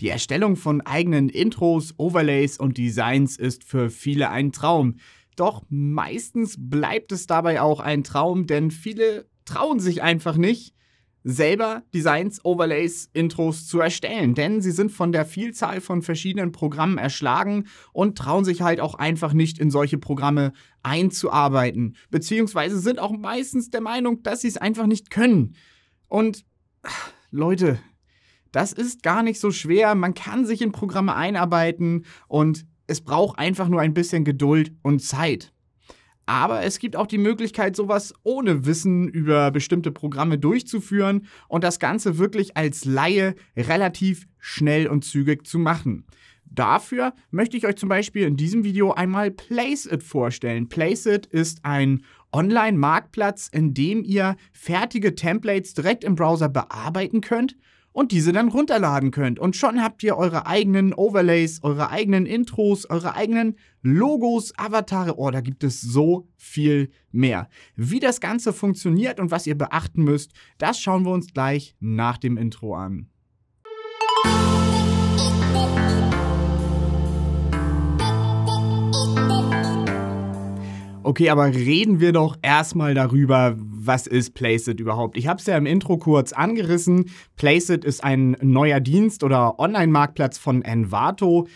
Die Erstellung von eigenen Intros, Overlays und Designs ist für viele ein Traum. Doch meistens bleibt es dabei auch ein Traum, denn viele trauen sich einfach nicht, selber Designs, Overlays, Intros zu erstellen, denn sie sind von der Vielzahl von verschiedenen Programmen erschlagen und trauen sich halt auch einfach nicht in solche Programme einzuarbeiten, beziehungsweise sind auch meistens der Meinung, dass sie es einfach nicht können. Und ah, Leute, das ist gar nicht so schwer. Man kann sich in Programme einarbeiten und es braucht einfach nur ein bisschen Geduld und Zeit. Aber es gibt auch die Möglichkeit, sowas ohne Wissen über bestimmte Programme durchzuführen und das Ganze wirklich als Laie relativ schnell und zügig zu machen. Dafür möchte ich euch zum Beispiel in diesem Video einmal Placeit vorstellen. Placeit ist ein Online-Marktplatz, in dem ihr fertige Templates direkt im Browser bearbeiten könnt und diese dann runterladen könnt. Und schon habt ihr eure eigenen Overlays, eure eigenen Intros, eure eigenen Logos, Avatare. Oh, da gibt es so viel mehr. Wie das Ganze funktioniert und was ihr beachten müsst, das schauen wir uns gleich nach dem Intro an. Okay, aber reden wir doch erstmal darüber, was ist Placeit überhaupt? Ich habe es ja im Intro kurz angerissen. Placid ist ein neuer Dienst oder Online-Marktplatz von Envato.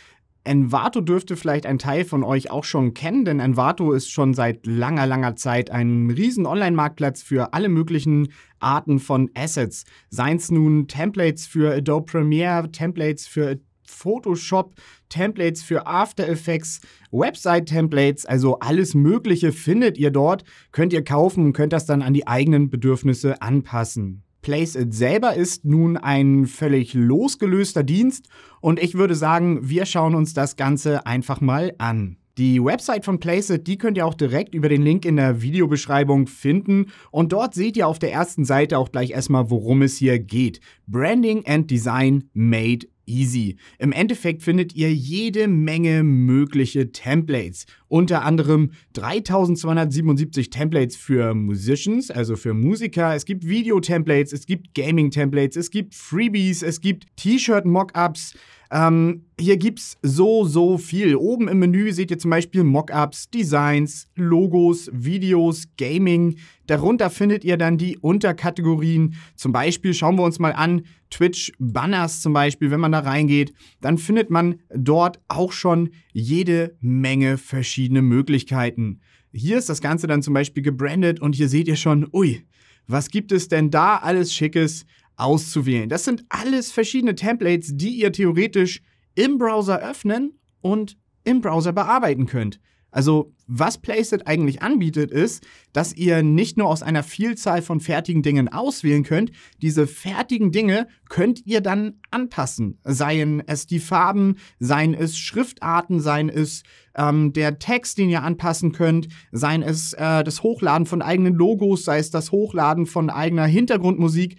Envato dürfte vielleicht ein Teil von euch auch schon kennen, denn Envato ist schon seit langer, langer Zeit ein riesen Online-Marktplatz für alle möglichen Arten von Assets. Seien es nun Templates für Adobe Premiere, Templates für Adobe Photoshop, Templates für After Effects, Website-Templates, also alles Mögliche findet ihr dort, könnt ihr kaufen und könnt das dann an die eigenen Bedürfnisse anpassen. PlaceIt selber ist nun ein völlig losgelöster Dienst und ich würde sagen, wir schauen uns das Ganze einfach mal an. Die Website von Placeit, die könnt ihr auch direkt über den Link in der Videobeschreibung finden und dort seht ihr auf der ersten Seite auch gleich erstmal, worum es hier geht. Branding and Design Made Easy. Im Endeffekt findet ihr jede Menge mögliche Templates. Unter anderem 3277 Templates für Musicians, also für Musiker. Es gibt Video-Templates, es gibt Gaming-Templates, es gibt Freebies, es gibt T-Shirt-Mockups. Ähm, hier es so, so viel. Oben im Menü seht ihr zum Beispiel Mockups, Designs, Logos, Videos, Gaming. Darunter findet ihr dann die Unterkategorien. Zum Beispiel schauen wir uns mal an, Twitch-Banners zum Beispiel, wenn man da reingeht, dann findet man dort auch schon jede Menge verschiedene Möglichkeiten. Hier ist das Ganze dann zum Beispiel gebrandet und hier seht ihr schon, ui, was gibt es denn da alles Schickes, auszuwählen. Das sind alles verschiedene Templates, die ihr theoretisch im Browser öffnen und im Browser bearbeiten könnt. Also was Placeit eigentlich anbietet, ist, dass ihr nicht nur aus einer Vielzahl von fertigen Dingen auswählen könnt, diese fertigen Dinge könnt ihr dann anpassen. Seien es die Farben, seien es Schriftarten, seien es ähm, der Text, den ihr anpassen könnt, seien es äh, das Hochladen von eigenen Logos, sei es das Hochladen von eigener Hintergrundmusik.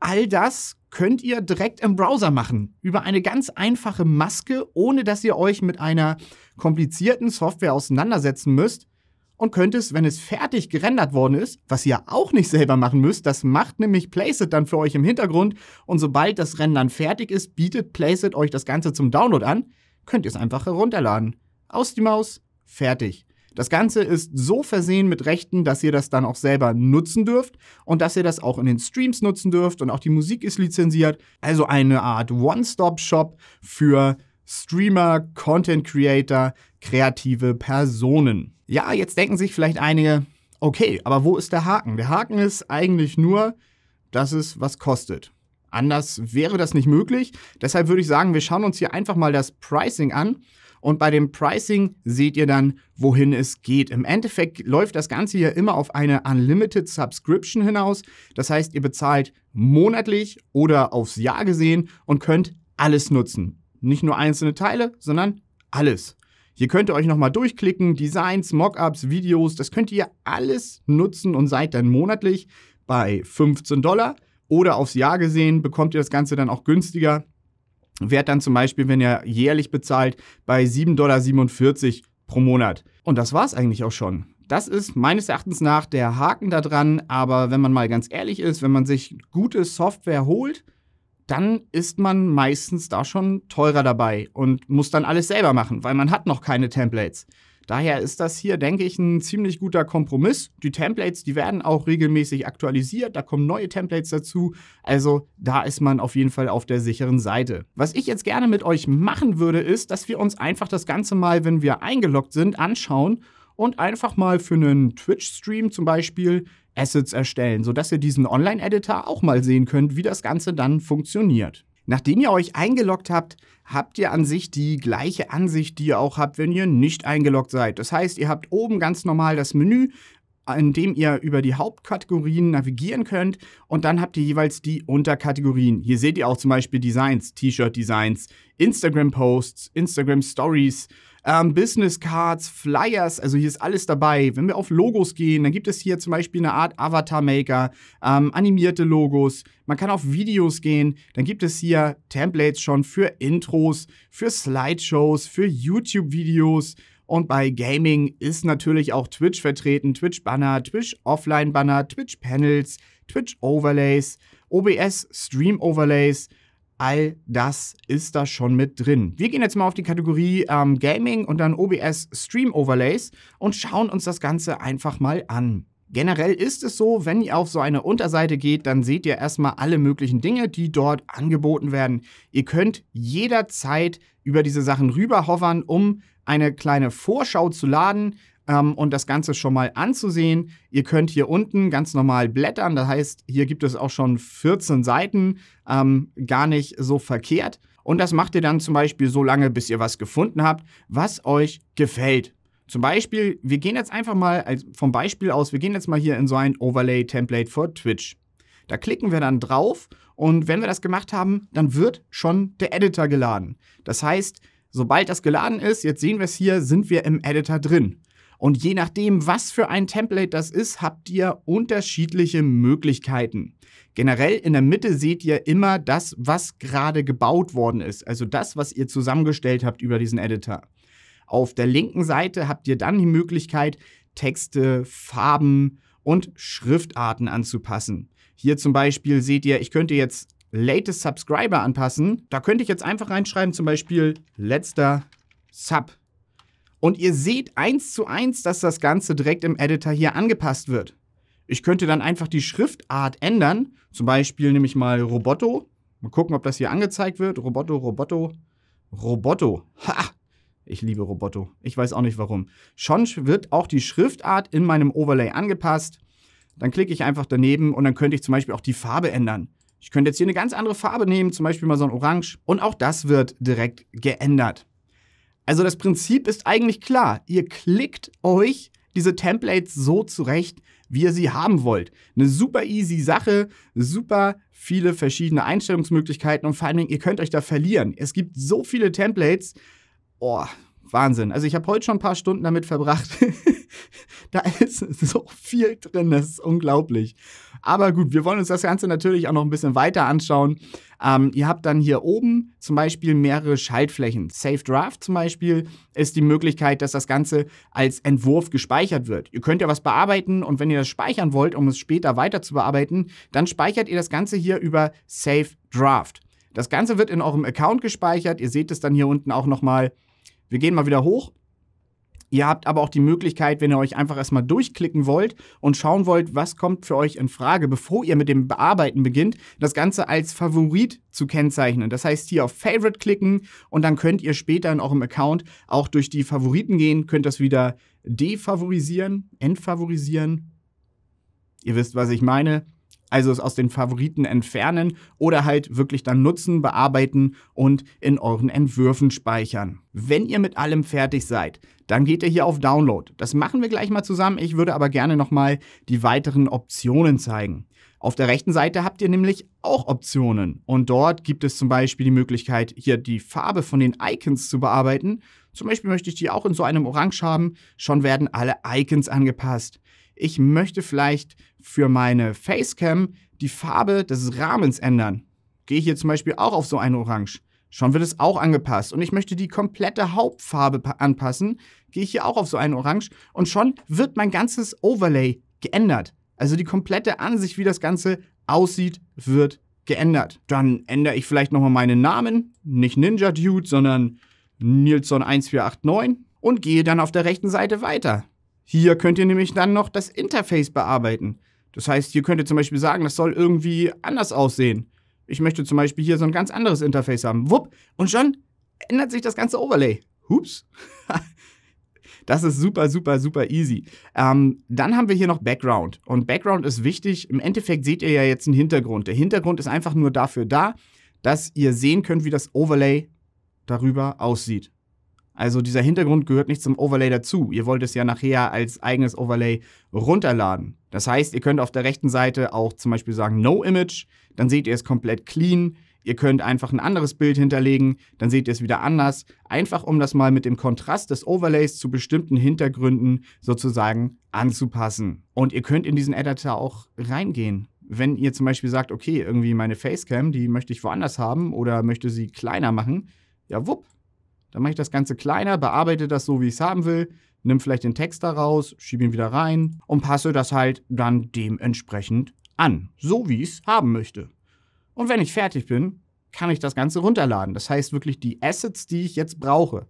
All das könnt ihr direkt im Browser machen. Über eine ganz einfache Maske, ohne dass ihr euch mit einer komplizierten Software auseinandersetzen müsst. Und könnt es, wenn es fertig gerendert worden ist, was ihr auch nicht selber machen müsst, das macht nämlich Placeit dann für euch im Hintergrund. Und sobald das Rendern fertig ist, bietet Placeit euch das Ganze zum Download an. Könnt ihr es einfach herunterladen. Aus die Maus, fertig. Das Ganze ist so versehen mit Rechten, dass ihr das dann auch selber nutzen dürft und dass ihr das auch in den Streams nutzen dürft und auch die Musik ist lizenziert. Also eine Art One-Stop-Shop für Streamer, Content Creator, kreative Personen. Ja, jetzt denken sich vielleicht einige, okay, aber wo ist der Haken? Der Haken ist eigentlich nur, dass es was kostet. Anders wäre das nicht möglich. Deshalb würde ich sagen, wir schauen uns hier einfach mal das Pricing an und bei dem Pricing seht ihr dann, wohin es geht. Im Endeffekt läuft das Ganze hier immer auf eine Unlimited Subscription hinaus. Das heißt, ihr bezahlt monatlich oder aufs Jahr gesehen und könnt alles nutzen. Nicht nur einzelne Teile, sondern alles. Hier könnt ihr euch nochmal durchklicken, Designs, Mockups, Videos, das könnt ihr alles nutzen und seid dann monatlich bei 15 Dollar oder aufs Jahr gesehen bekommt ihr das Ganze dann auch günstiger wärt dann zum Beispiel, wenn ihr jährlich bezahlt, bei 7,47 Dollar pro Monat. Und das war es eigentlich auch schon. Das ist meines Erachtens nach der Haken daran, aber wenn man mal ganz ehrlich ist, wenn man sich gute Software holt, dann ist man meistens da schon teurer dabei und muss dann alles selber machen, weil man hat noch keine Templates. Daher ist das hier, denke ich, ein ziemlich guter Kompromiss. Die Templates, die werden auch regelmäßig aktualisiert, da kommen neue Templates dazu. Also da ist man auf jeden Fall auf der sicheren Seite. Was ich jetzt gerne mit euch machen würde, ist, dass wir uns einfach das Ganze mal, wenn wir eingeloggt sind, anschauen und einfach mal für einen Twitch-Stream zum Beispiel Assets erstellen, sodass ihr diesen Online-Editor auch mal sehen könnt, wie das Ganze dann funktioniert. Nachdem ihr euch eingeloggt habt, habt ihr an sich die gleiche Ansicht, die ihr auch habt, wenn ihr nicht eingeloggt seid. Das heißt, ihr habt oben ganz normal das Menü, in dem ihr über die Hauptkategorien navigieren könnt und dann habt ihr jeweils die Unterkategorien. Hier seht ihr auch zum Beispiel Designs, T-Shirt-Designs, Instagram-Posts, Instagram-Stories, ähm, Business Cards, Flyers, also hier ist alles dabei. Wenn wir auf Logos gehen, dann gibt es hier zum Beispiel eine Art Avatar-Maker, ähm, animierte Logos. Man kann auf Videos gehen, dann gibt es hier Templates schon für Intros, für Slideshows, für YouTube-Videos. Und bei Gaming ist natürlich auch Twitch vertreten. Twitch-Banner, Twitch-Offline-Banner, Twitch-Panels, Twitch-Overlays, OBS-Stream-Overlays all das ist da schon mit drin. Wir gehen jetzt mal auf die Kategorie ähm, Gaming und dann OBS Stream Overlays und schauen uns das Ganze einfach mal an. Generell ist es so, wenn ihr auf so eine Unterseite geht, dann seht ihr erstmal alle möglichen Dinge, die dort angeboten werden. Ihr könnt jederzeit über diese Sachen rüber hovern, um eine kleine Vorschau zu laden ähm, und das Ganze schon mal anzusehen. Ihr könnt hier unten ganz normal blättern. Das heißt, hier gibt es auch schon 14 Seiten. Ähm, gar nicht so verkehrt. Und das macht ihr dann zum Beispiel so lange, bis ihr was gefunden habt, was euch gefällt. Zum Beispiel, wir gehen jetzt einfach mal vom Beispiel aus, wir gehen jetzt mal hier in so ein Overlay-Template für Twitch. Da klicken wir dann drauf und wenn wir das gemacht haben, dann wird schon der Editor geladen. Das heißt, sobald das geladen ist, jetzt sehen wir es hier, sind wir im Editor drin. Und je nachdem, was für ein Template das ist, habt ihr unterschiedliche Möglichkeiten. Generell in der Mitte seht ihr immer das, was gerade gebaut worden ist, also das, was ihr zusammengestellt habt über diesen Editor. Auf der linken Seite habt ihr dann die Möglichkeit, Texte, Farben und Schriftarten anzupassen. Hier zum Beispiel seht ihr, ich könnte jetzt Latest Subscriber anpassen. Da könnte ich jetzt einfach reinschreiben, zum Beispiel letzter Sub. Und ihr seht eins zu eins, dass das Ganze direkt im Editor hier angepasst wird. Ich könnte dann einfach die Schriftart ändern. Zum Beispiel nehme ich mal Roboto. Mal gucken, ob das hier angezeigt wird. Roboto, Roboto, Roboto. Ha! Ich liebe Roboto. Ich weiß auch nicht warum. Schon wird auch die Schriftart in meinem Overlay angepasst. Dann klicke ich einfach daneben und dann könnte ich zum Beispiel auch die Farbe ändern. Ich könnte jetzt hier eine ganz andere Farbe nehmen, zum Beispiel mal so ein Orange. Und auch das wird direkt geändert. Also das Prinzip ist eigentlich klar. Ihr klickt euch diese Templates so zurecht, wie ihr sie haben wollt. Eine super easy Sache, super viele verschiedene Einstellungsmöglichkeiten und vor allen Dingen, ihr könnt euch da verlieren. Es gibt so viele Templates. Oh, Wahnsinn. Also ich habe heute schon ein paar Stunden damit verbracht. da ist so viel drin, das ist unglaublich. Aber gut, wir wollen uns das Ganze natürlich auch noch ein bisschen weiter anschauen. Ähm, ihr habt dann hier oben zum Beispiel mehrere Schaltflächen. Safe Draft zum Beispiel ist die Möglichkeit, dass das Ganze als Entwurf gespeichert wird. Ihr könnt ja was bearbeiten und wenn ihr das speichern wollt, um es später weiter zu bearbeiten, dann speichert ihr das Ganze hier über Safe Draft. Das Ganze wird in eurem Account gespeichert. Ihr seht es dann hier unten auch nochmal. Wir gehen mal wieder hoch Ihr habt aber auch die Möglichkeit, wenn ihr euch einfach erstmal durchklicken wollt und schauen wollt, was kommt für euch in Frage, bevor ihr mit dem Bearbeiten beginnt, das Ganze als Favorit zu kennzeichnen. Das heißt, hier auf Favorite klicken und dann könnt ihr später in eurem Account auch durch die Favoriten gehen, könnt das wieder defavorisieren, entfavorisieren. Ihr wisst, was ich meine also es aus den Favoriten entfernen oder halt wirklich dann nutzen, bearbeiten und in euren Entwürfen speichern. Wenn ihr mit allem fertig seid, dann geht ihr hier auf Download. Das machen wir gleich mal zusammen. Ich würde aber gerne nochmal die weiteren Optionen zeigen. Auf der rechten Seite habt ihr nämlich auch Optionen. Und dort gibt es zum Beispiel die Möglichkeit, hier die Farbe von den Icons zu bearbeiten. Zum Beispiel möchte ich die auch in so einem Orange haben. Schon werden alle Icons angepasst ich möchte vielleicht für meine Facecam die Farbe des Rahmens ändern. Gehe ich hier zum Beispiel auch auf so ein Orange. Schon wird es auch angepasst. Und ich möchte die komplette Hauptfarbe anpassen. Gehe ich hier auch auf so ein Orange. Und schon wird mein ganzes Overlay geändert. Also die komplette Ansicht, wie das Ganze aussieht, wird geändert. Dann ändere ich vielleicht nochmal meinen Namen. Nicht Ninja Dude, sondern Nilsson1489. Und gehe dann auf der rechten Seite weiter. Hier könnt ihr nämlich dann noch das Interface bearbeiten. Das heißt, hier könnt ihr zum Beispiel sagen, das soll irgendwie anders aussehen. Ich möchte zum Beispiel hier so ein ganz anderes Interface haben. Wupp. Und schon ändert sich das ganze Overlay. Hups. Das ist super, super, super easy. Ähm, dann haben wir hier noch Background. Und Background ist wichtig. Im Endeffekt seht ihr ja jetzt einen Hintergrund. Der Hintergrund ist einfach nur dafür da, dass ihr sehen könnt, wie das Overlay darüber aussieht. Also dieser Hintergrund gehört nicht zum Overlay dazu. Ihr wollt es ja nachher als eigenes Overlay runterladen. Das heißt, ihr könnt auf der rechten Seite auch zum Beispiel sagen No Image, dann seht ihr es komplett clean. Ihr könnt einfach ein anderes Bild hinterlegen, dann seht ihr es wieder anders. Einfach um das mal mit dem Kontrast des Overlays zu bestimmten Hintergründen sozusagen anzupassen. Und ihr könnt in diesen Editor auch reingehen wenn ihr zum Beispiel sagt, okay, irgendwie meine Facecam, die möchte ich woanders haben oder möchte sie kleiner machen, ja, wupp, dann mache ich das Ganze kleiner, bearbeite das so, wie ich es haben will, nehme vielleicht den Text da raus, schiebe ihn wieder rein und passe das halt dann dementsprechend an, so wie ich es haben möchte. Und wenn ich fertig bin, kann ich das Ganze runterladen. Das heißt wirklich die Assets, die ich jetzt brauche.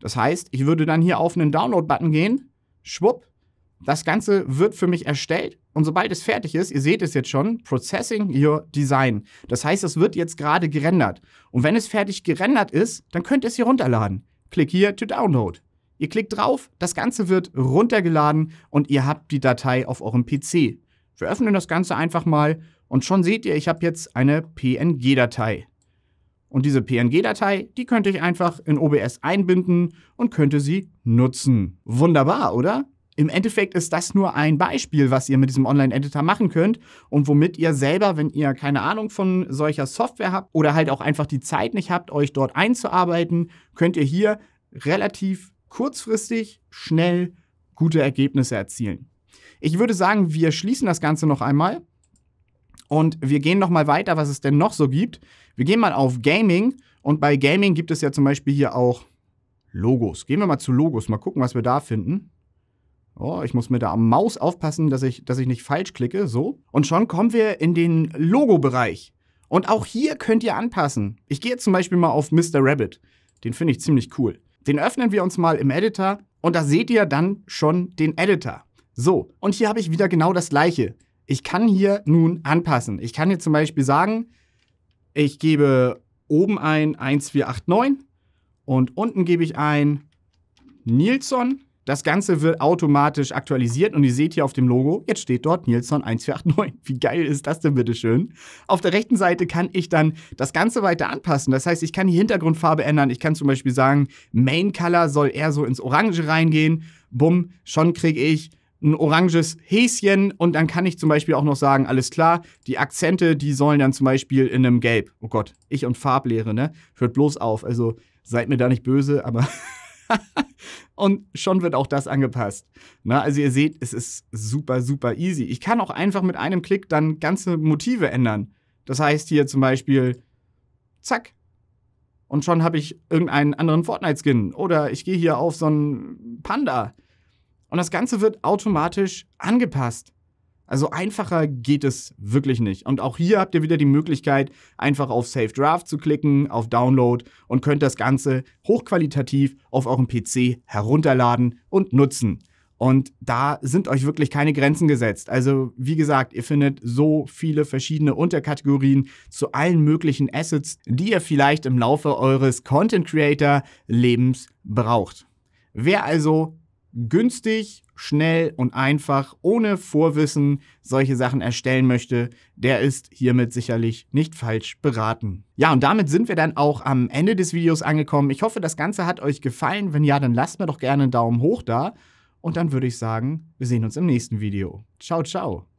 Das heißt, ich würde dann hier auf einen Download-Button gehen, schwupp, das Ganze wird für mich erstellt und sobald es fertig ist, ihr seht es jetzt schon, Processing Your Design. Das heißt, es wird jetzt gerade gerendert. Und wenn es fertig gerendert ist, dann könnt ihr es hier runterladen. Klick hier to download. Ihr klickt drauf, das Ganze wird runtergeladen und ihr habt die Datei auf eurem PC. Wir öffnen das Ganze einfach mal und schon seht ihr, ich habe jetzt eine PNG-Datei. Und diese PNG-Datei, die könnte ich einfach in OBS einbinden und könnte sie nutzen. Wunderbar, oder? Im Endeffekt ist das nur ein Beispiel, was ihr mit diesem Online-Editor machen könnt und womit ihr selber, wenn ihr keine Ahnung von solcher Software habt oder halt auch einfach die Zeit nicht habt, euch dort einzuarbeiten, könnt ihr hier relativ kurzfristig, schnell gute Ergebnisse erzielen. Ich würde sagen, wir schließen das Ganze noch einmal und wir gehen noch mal weiter, was es denn noch so gibt. Wir gehen mal auf Gaming und bei Gaming gibt es ja zum Beispiel hier auch Logos. Gehen wir mal zu Logos, mal gucken, was wir da finden. Oh, ich muss mit der Maus aufpassen, dass ich, dass ich nicht falsch klicke, so. Und schon kommen wir in den Logo-Bereich. Und auch hier könnt ihr anpassen. Ich gehe jetzt zum Beispiel mal auf Mr. Rabbit. Den finde ich ziemlich cool. Den öffnen wir uns mal im Editor und da seht ihr dann schon den Editor. So, und hier habe ich wieder genau das gleiche. Ich kann hier nun anpassen. Ich kann hier zum Beispiel sagen, ich gebe oben ein 1489 und unten gebe ich ein Nilsson das Ganze wird automatisch aktualisiert und ihr seht hier auf dem Logo, jetzt steht dort Nilsson 1489. Wie geil ist das denn bitte schön? Auf der rechten Seite kann ich dann das Ganze weiter anpassen. Das heißt, ich kann die Hintergrundfarbe ändern. Ich kann zum Beispiel sagen, Main Color soll eher so ins Orange reingehen. Bumm, schon kriege ich ein oranges Häschen und dann kann ich zum Beispiel auch noch sagen, alles klar, die Akzente, die sollen dann zum Beispiel in einem Gelb. Oh Gott, ich und Farblehre, ne? Hört bloß auf. Also seid mir da nicht böse, aber und schon wird auch das angepasst. Na, ne, also ihr seht, es ist super, super easy. Ich kann auch einfach mit einem Klick dann ganze Motive ändern. Das heißt hier zum Beispiel, zack, und schon habe ich irgendeinen anderen Fortnite-Skin. Oder ich gehe hier auf so einen Panda. Und das Ganze wird automatisch angepasst. Also einfacher geht es wirklich nicht. Und auch hier habt ihr wieder die Möglichkeit, einfach auf Save Draft zu klicken, auf Download und könnt das Ganze hochqualitativ auf eurem PC herunterladen und nutzen. Und da sind euch wirklich keine Grenzen gesetzt. Also wie gesagt, ihr findet so viele verschiedene Unterkategorien zu allen möglichen Assets, die ihr vielleicht im Laufe eures Content Creator Lebens braucht. Wer also günstig schnell und einfach, ohne Vorwissen solche Sachen erstellen möchte, der ist hiermit sicherlich nicht falsch beraten. Ja, und damit sind wir dann auch am Ende des Videos angekommen. Ich hoffe, das Ganze hat euch gefallen. Wenn ja, dann lasst mir doch gerne einen Daumen hoch da. Und dann würde ich sagen, wir sehen uns im nächsten Video. Ciao, ciao.